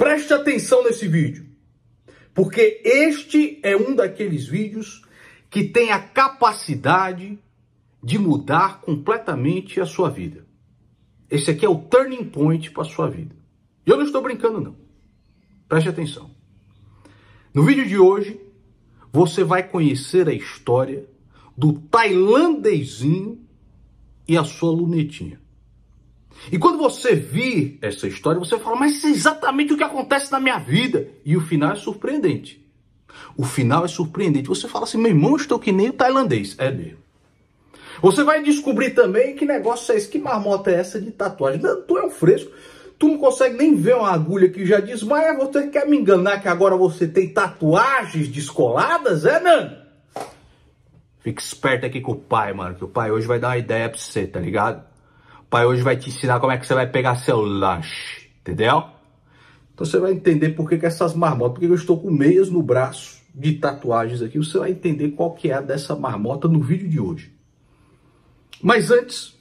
Preste atenção nesse vídeo, porque este é um daqueles vídeos que tem a capacidade de mudar completamente a sua vida. Esse aqui é o turning point para a sua vida. E eu não estou brincando, não. Preste atenção. No vídeo de hoje, você vai conhecer a história do tailandezinho e a sua lunetinha. E quando você vir essa história, você fala, mas isso é exatamente o que acontece na minha vida. E o final é surpreendente. O final é surpreendente. Você fala assim, meu irmão, estou que nem o tailandês. É mesmo. Você vai descobrir também que negócio é esse, que marmota é essa de tatuagem. Não, tu é um fresco. Tu não consegue nem ver uma agulha que já mas é Você quer me enganar que agora você tem tatuagens descoladas, é, Nando? Fica esperto aqui com o pai, mano. Que o pai hoje vai dar uma ideia pra você, tá ligado? pai hoje vai te ensinar como é que você vai pegar seu lanche, entendeu? Então você vai entender por que, que essas marmotas, porque eu estou com meias no braço de tatuagens aqui, você vai entender qual que é a dessa marmota no vídeo de hoje. Mas antes,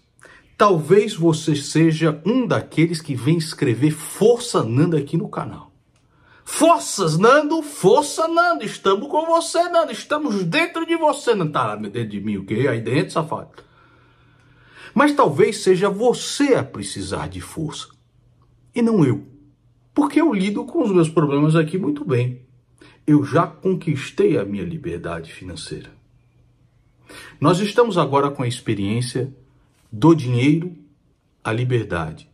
talvez você seja um daqueles que vem escrever Força Nando aqui no canal. Forças, Nando! Força, Nando! Estamos com você, Nando! Estamos dentro de você, Nando! Tá dentro de mim o quê? Aí dentro, safado? Mas talvez seja você a precisar de força e não eu. Porque eu lido com os meus problemas aqui muito bem. Eu já conquistei a minha liberdade financeira. Nós estamos agora com a experiência do dinheiro à liberdade.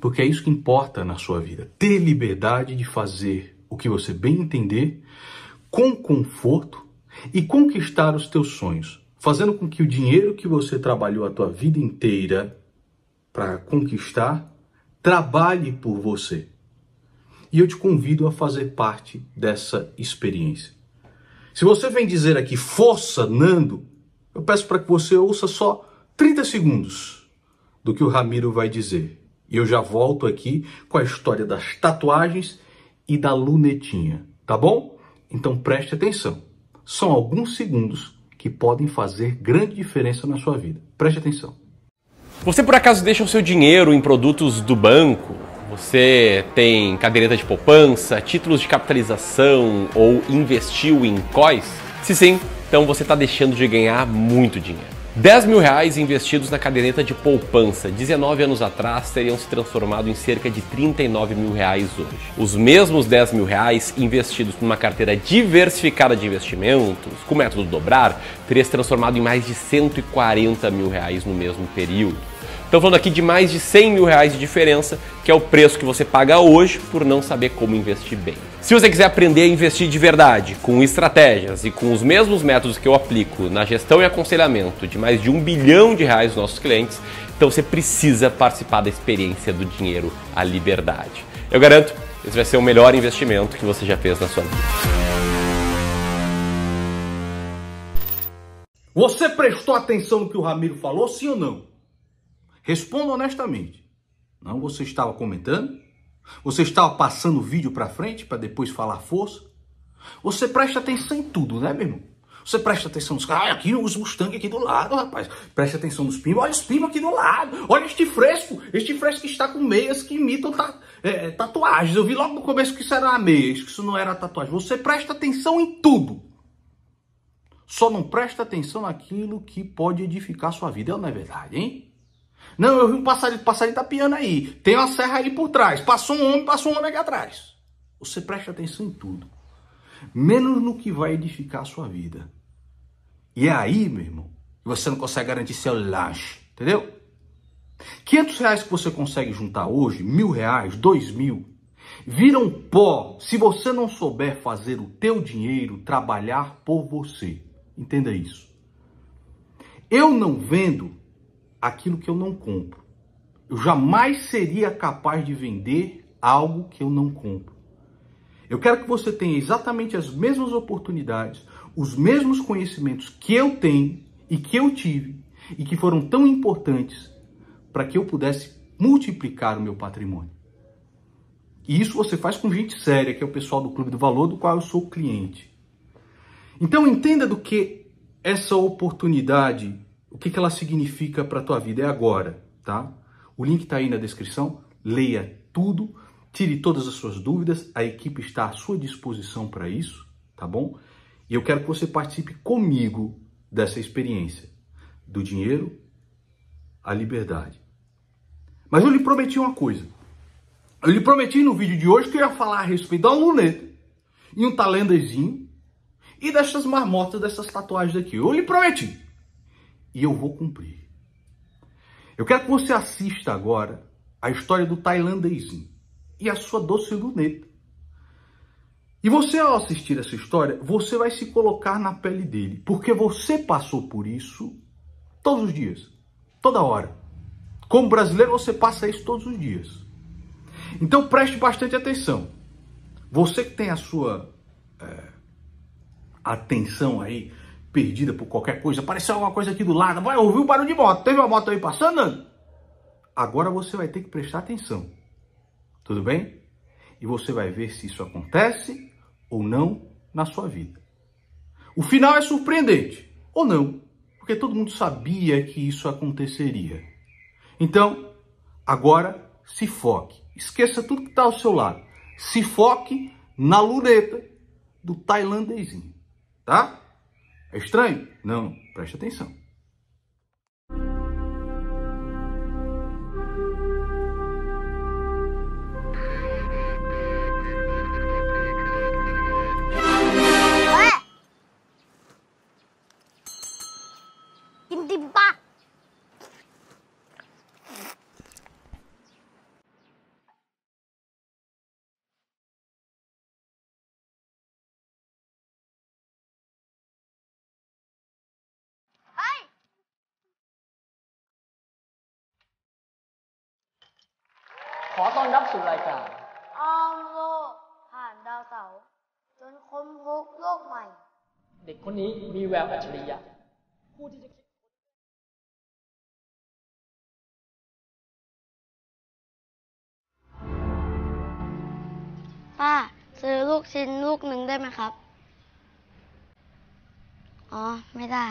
Porque é isso que importa na sua vida. Ter liberdade de fazer o que você bem entender, com conforto e conquistar os teus sonhos fazendo com que o dinheiro que você trabalhou a tua vida inteira para conquistar trabalhe por você. E eu te convido a fazer parte dessa experiência. Se você vem dizer aqui força, Nando, eu peço para que você ouça só 30 segundos do que o Ramiro vai dizer. E eu já volto aqui com a história das tatuagens e da lunetinha, tá bom? Então preste atenção. São alguns segundos que podem fazer grande diferença na sua vida. Preste atenção. Você por acaso deixa o seu dinheiro em produtos do banco? Você tem caderneta de poupança, títulos de capitalização ou investiu em COIs? Se sim, então você está deixando de ganhar muito dinheiro. 10 mil reais investidos na caderneta de poupança 19 anos atrás teriam se transformado em cerca de 39 mil reais hoje. Os mesmos 10 mil reais investidos numa carteira diversificada de investimentos, com o método dobrar, teria se transformado em mais de 140 mil reais no mesmo período. Estou falando aqui de mais de 100 mil reais de diferença, que é o preço que você paga hoje por não saber como investir bem. Se você quiser aprender a investir de verdade, com estratégias e com os mesmos métodos que eu aplico na gestão e aconselhamento de mais de um bilhão de reais dos nossos clientes, então você precisa participar da experiência do dinheiro à liberdade. Eu garanto, esse vai ser o melhor investimento que você já fez na sua vida. Você prestou atenção no que o Ramiro falou, sim ou não? Responda honestamente. Não, você estava comentando? Você estava passando o vídeo para frente para depois falar força? Você presta atenção em tudo, né, meu irmão? Você presta atenção nos caras, aqui os Mustang aqui do lado, rapaz. Presta atenção nos pimbos, olha os pimbos aqui do lado. Olha este fresco, este fresco está com meias que imitam ta, é, é tatuagens. Eu vi logo no começo que isso era uma meia, que isso não era tatuagem. Você presta atenção em tudo. Só não presta atenção naquilo que pode edificar sua vida, não é verdade, hein? Não, eu vi um passarinho, passarinho tá piando aí. Tem uma serra aí por trás. Passou um homem, passou um homem aqui atrás. Você presta atenção em tudo. Menos no que vai edificar a sua vida. E é aí, meu irmão, você não consegue garantir seu lanche. Entendeu? 500 reais que você consegue juntar hoje, mil reais, dois mil, viram pó se você não souber fazer o teu dinheiro trabalhar por você. Entenda isso. Eu não vendo aquilo que eu não compro. Eu jamais seria capaz de vender algo que eu não compro. Eu quero que você tenha exatamente as mesmas oportunidades, os mesmos conhecimentos que eu tenho e que eu tive e que foram tão importantes para que eu pudesse multiplicar o meu patrimônio. E isso você faz com gente séria, que é o pessoal do Clube do Valor, do qual eu sou cliente. Então entenda do que essa oportunidade o que, que ela significa para a tua vida. É agora, tá? O link está aí na descrição. Leia tudo, tire todas as suas dúvidas. A equipe está à sua disposição para isso, tá bom? E eu quero que você participe comigo dessa experiência do dinheiro à liberdade. Mas eu lhe prometi uma coisa. Eu lhe prometi no vídeo de hoje que eu ia falar a respeito da luneta e um talendazinho e dessas marmotas, dessas tatuagens aqui. Eu lhe prometi e eu vou cumprir. Eu quero que você assista agora a história do tailandês e a sua doce luneta. E você, ao assistir essa história, você vai se colocar na pele dele, porque você passou por isso todos os dias, toda hora. Como brasileiro, você passa isso todos os dias. Então preste bastante atenção. Você que tem a sua é, atenção aí perdida por qualquer coisa, apareceu alguma coisa aqui do lado, vai ouvir o barulho de moto, teve uma moto aí passando? Agora você vai ter que prestar atenção, tudo bem? E você vai ver se isso acontece ou não na sua vida. O final é surpreendente, ou não, porque todo mundo sabia que isso aconteceria. Então, agora se foque, esqueça tudo que está ao seu lado, se foque na luneta do tailandesinho, tá? É estranho? Não, preste atenção. ขอต้อนรับสู่รายการอ้อมโลก ผ่านดาวเสาร์จนค้นพบโลกใหม่ เด็กคนนี้มีแววอัจฉริยะผู้ที่จะป้า ซื้อลูกชิ้นลูกหนึ่งได้ไหมครับ อ๋อไม่ได้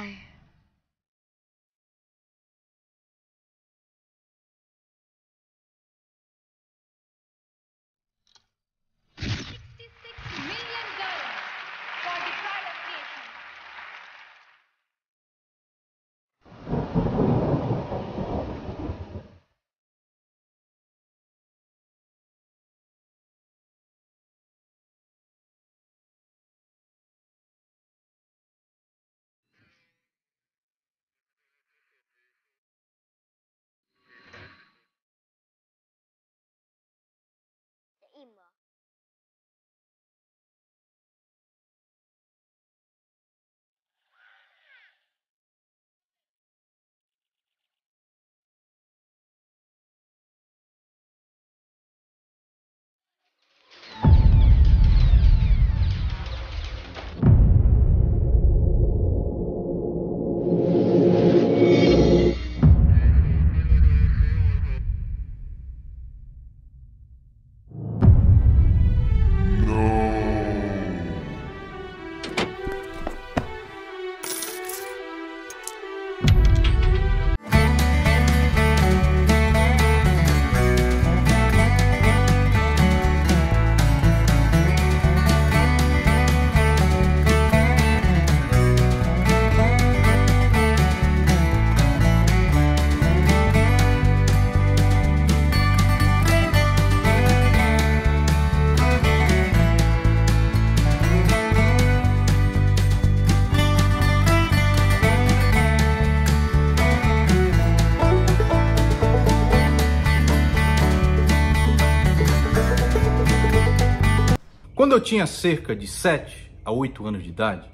tinha cerca de 7 a 8 anos de idade,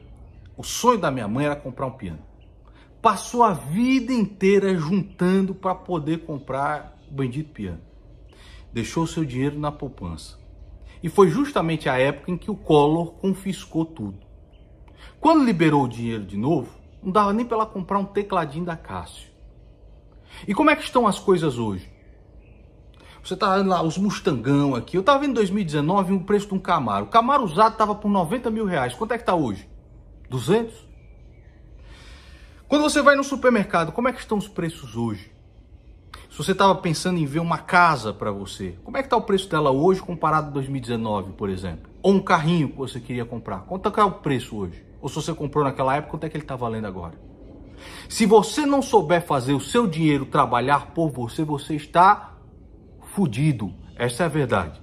o sonho da minha mãe era comprar um piano. Passou a vida inteira juntando para poder comprar o bendito piano. Deixou seu dinheiro na poupança. E foi justamente a época em que o Collor confiscou tudo. Quando liberou o dinheiro de novo, não dava nem para ela comprar um tecladinho da Cássio. E como é que estão as coisas hoje? Você tá vendo lá os Mustangão aqui. Eu tava vendo em 2019 o preço de um Camaro. O Camaro usado tava por 90 mil reais. Quanto é que tá hoje? 200? Quando você vai no supermercado, como é que estão os preços hoje? Se você estava pensando em ver uma casa para você, como é que está o preço dela hoje comparado a 2019, por exemplo? Ou um carrinho que você queria comprar, quanto é que é o preço hoje? Ou se você comprou naquela época, quanto é que ele está valendo agora? Se você não souber fazer o seu dinheiro trabalhar por você, você está fudido. Essa é a verdade.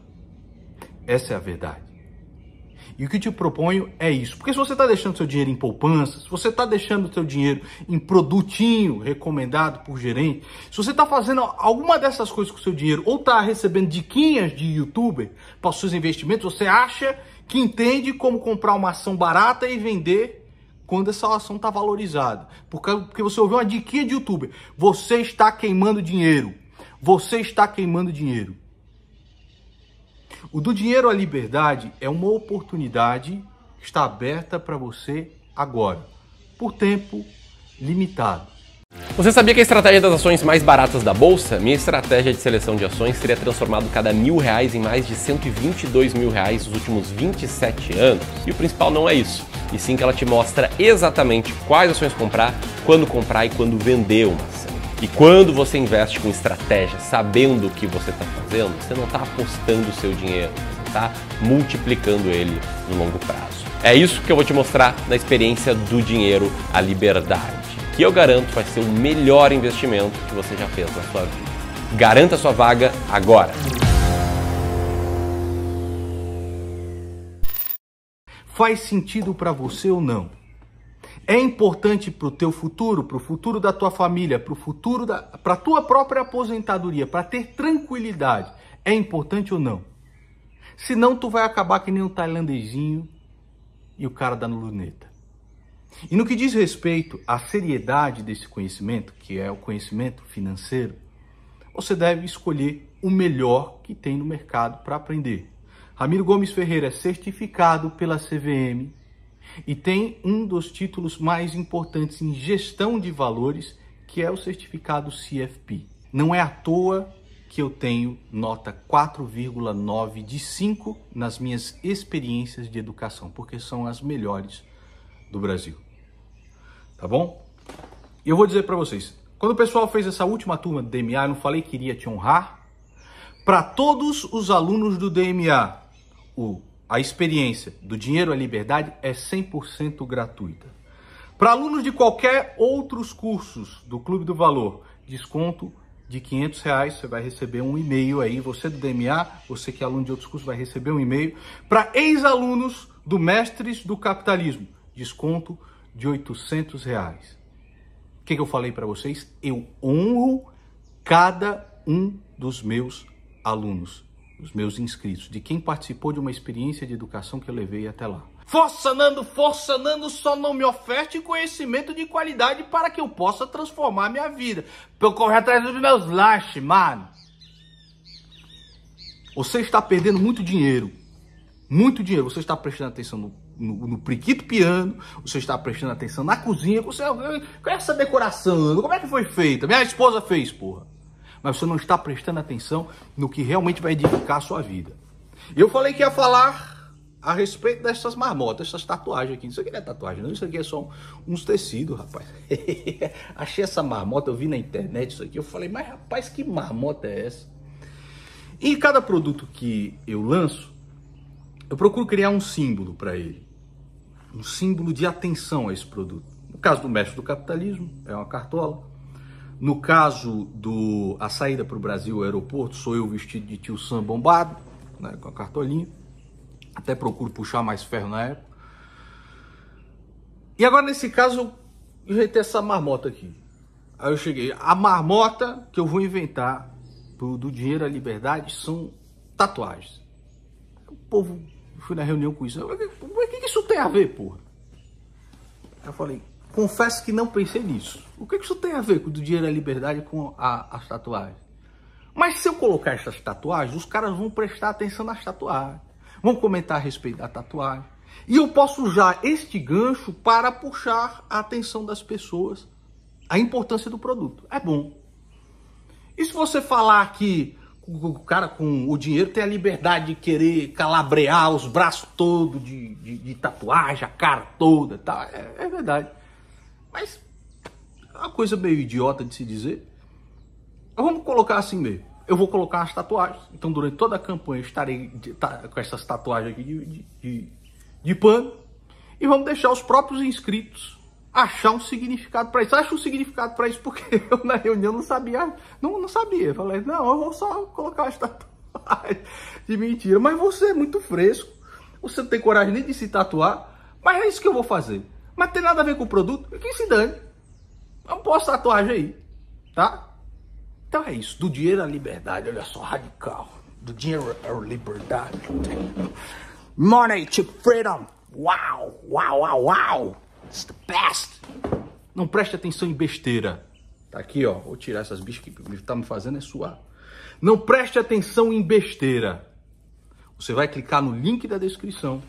Essa é a verdade. E o que te proponho é isso. Porque se você está deixando seu dinheiro em poupança, se você está deixando seu dinheiro em produtinho recomendado por gerente, se você está fazendo alguma dessas coisas com seu dinheiro ou está recebendo diquinhas de youtuber para os seus investimentos, você acha que entende como comprar uma ação barata e vender quando essa ação está valorizada. Porque, porque você ouviu uma diquinha de youtuber. Você está queimando dinheiro. Você está queimando dinheiro. O do dinheiro à liberdade é uma oportunidade que está aberta para você agora, por tempo limitado. Você sabia que a estratégia das ações mais baratas da bolsa? Minha estratégia de seleção de ações teria transformado cada mil reais em mais de 122 mil reais nos últimos 27 anos. E o principal não é isso, e sim que ela te mostra exatamente quais ações comprar, quando comprar e quando vender umas. E quando você investe com estratégia, sabendo o que você está fazendo, você não está apostando o seu dinheiro, você está multiplicando ele no longo prazo. É isso que eu vou te mostrar na experiência do dinheiro, à liberdade, que eu garanto vai ser o melhor investimento que você já fez na sua vida. Garanta sua vaga agora! Faz sentido para você ou não? é importante para o teu futuro, para o futuro da tua família, para o futuro da, para tua própria aposentadoria, para ter tranquilidade. É importante ou não? Senão tu vai acabar que nem um tailandesinho e o cara da luneta. E no que diz respeito à seriedade desse conhecimento, que é o conhecimento financeiro, você deve escolher o melhor que tem no mercado para aprender. Ramiro Gomes Ferreira é certificado pela CVM e tem um dos títulos mais importantes em gestão de valores, que é o certificado CFP. Não é à toa que eu tenho nota 4,9 de 5 nas minhas experiências de educação, porque são as melhores do Brasil. Tá bom? E eu vou dizer para vocês, quando o pessoal fez essa última turma do DMA, eu não falei que iria te honrar? Para todos os alunos do DMA, o a experiência do Dinheiro à Liberdade é 100% gratuita. Para alunos de qualquer outros cursos do Clube do Valor, desconto de 500 reais, você vai receber um e-mail aí, você do DMA, você que é aluno de outros cursos vai receber um e-mail. Para ex-alunos do Mestres do Capitalismo, desconto de 800 reais. O que, que eu falei para vocês? Eu honro cada um dos meus alunos os meus inscritos, de quem participou de uma experiência de educação que eu levei até lá. Força, Nando, força, Nando, só não me oferte conhecimento de qualidade para que eu possa transformar minha vida. Pra eu correr atrás dos meus lanches, mano. Você está perdendo muito dinheiro. Muito dinheiro. Você está prestando atenção no, no, no priquito piano, você está prestando atenção na cozinha. Você, qual com essa decoração, Nando? Como é que foi feita? Minha esposa fez, porra mas você não está prestando atenção no que realmente vai edificar a sua vida. Eu falei que ia falar a respeito dessas marmotas, essas tatuagens aqui. Isso aqui não é tatuagem, não. Isso aqui é só uns tecidos, rapaz. Achei essa marmota, eu vi na internet isso aqui. Eu falei, mas rapaz, que marmota é essa? E cada produto que eu lanço, eu procuro criar um símbolo para ele. Um símbolo de atenção a esse produto. No caso do mestre do capitalismo, é uma cartola. No caso do a saída para o Brasil, o aeroporto, sou eu vestido de tio Sam bombado, né, com a cartolinha. Até procuro puxar mais ferro na época. E agora, nesse caso, eu inventei essa marmota aqui. Aí eu cheguei. A marmota que eu vou inventar do, do dinheiro à liberdade são tatuagens. O povo, fui na reunião com isso. o que, que isso tem a ver, porra? Aí eu falei, Confesso que não pensei nisso. O que, é que isso tem a ver com o dinheiro e a liberdade com a, as tatuagens? Mas se eu colocar essas tatuagens, os caras vão prestar atenção nas tatuagens, vão comentar a respeito da tatuagem. E eu posso usar este gancho para puxar a atenção das pessoas a importância do produto. É bom. E se você falar que o cara com o dinheiro tem a liberdade de querer calabrear os braços todos de, de, de tatuagem, a cara toda, tá? É, é verdade. Mas é uma coisa meio idiota de se dizer. Vamos colocar assim mesmo. Eu vou colocar as tatuagens. Então, durante toda a campanha, estarei de, tá, com essas tatuagens aqui de, de, de, de pano. E vamos deixar os próprios inscritos achar um significado para isso. Acho um significado para isso, porque eu na reunião não sabia. Não, não sabia. falei, não, eu vou só colocar as tatuagens de mentira. Mas você é muito fresco. Você não tem coragem nem de se tatuar. Mas é isso que eu vou fazer. Mas tem nada a ver com o produto? Que se dane. Eu posso tatuagem aí, tá? Então é isso. Do dinheiro à liberdade, olha só, radical. Do dinheiro à liberdade. Money to freedom. Uau, uau, uau, uau. It's the best. Não preste atenção em besteira. Tá aqui, ó. Vou tirar essas bichas que tá me fazendo é suar. Não preste atenção em besteira. Você vai clicar no link da descrição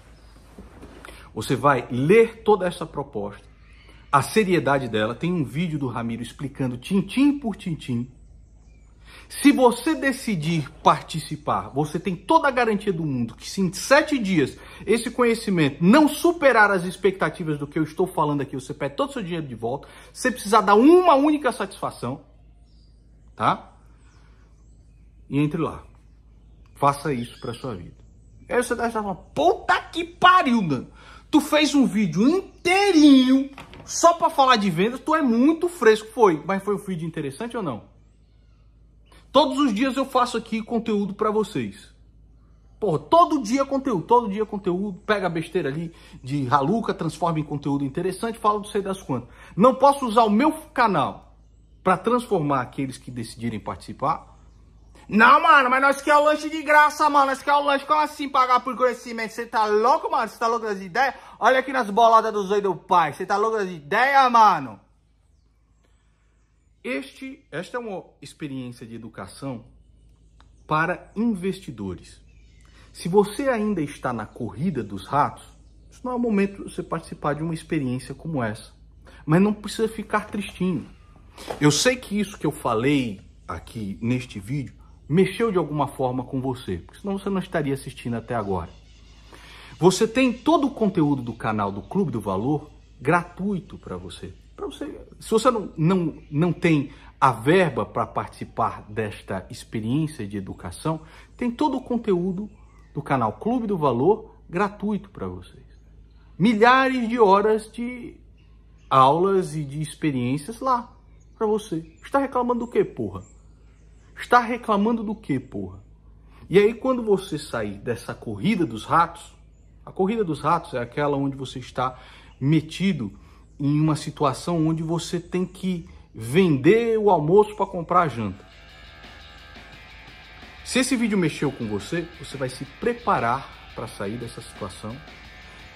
você vai ler toda essa proposta, a seriedade dela. Tem um vídeo do Ramiro explicando tintim por tintim. Se você decidir participar, você tem toda a garantia do mundo que se em sete dias esse conhecimento não superar as expectativas do que eu estou falando aqui, você pede todo o seu dinheiro de volta, você precisa dar uma única satisfação, tá? E entre lá. Faça isso para sua vida. Aí você deve falar, puta que pariu, mano. Tu fez um vídeo inteirinho só para falar de vendas, tu é muito fresco. Foi, mas foi um vídeo interessante ou não? Todos os dias eu faço aqui conteúdo para vocês. Porra, todo dia conteúdo, todo dia conteúdo. Pega a besteira ali de raluca, transforma em conteúdo interessante, fala do sei das quantas. Não posso usar o meu canal para transformar aqueles que decidirem participar não, mano, mas nós queremos é o lanche de graça, mano. Nós queremos é o lanche. Como assim pagar por conhecimento? Você tá louco, mano? Você tá louco das ideias? Olha aqui nas boladas dos doido do pai. Você tá louco das ideias, mano? Este, esta é uma experiência de educação para investidores. Se você ainda está na corrida dos ratos, isso não é o momento de você participar de uma experiência como essa. Mas não precisa ficar tristinho. Eu sei que isso que eu falei aqui neste vídeo mexeu de alguma forma com você, porque senão você não estaria assistindo até agora. Você tem todo o conteúdo do canal do Clube do Valor gratuito para você. Pra você. Se você não, não, não tem a verba para participar desta experiência de educação, tem todo o conteúdo do canal Clube do Valor gratuito para você. Milhares de horas de aulas e de experiências lá para você. Está reclamando do que, porra? Está reclamando do quê, porra? E aí, quando você sair dessa corrida dos ratos, a corrida dos ratos é aquela onde você está metido em uma situação onde você tem que vender o almoço para comprar a janta. Se esse vídeo mexeu com você, você vai se preparar para sair dessa situação.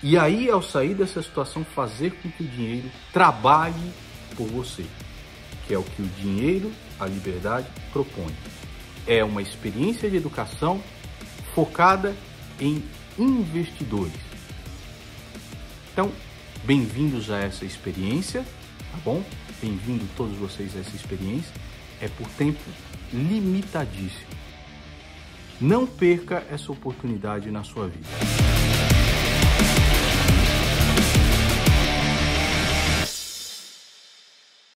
E aí, ao sair dessa situação, fazer com que o dinheiro trabalhe por você é o que o dinheiro, a liberdade propõe. É uma experiência de educação focada em investidores. Então, bem-vindos a essa experiência, tá bom? Bem-vindo todos vocês a essa experiência. É por tempo limitadíssimo. Não perca essa oportunidade na sua vida.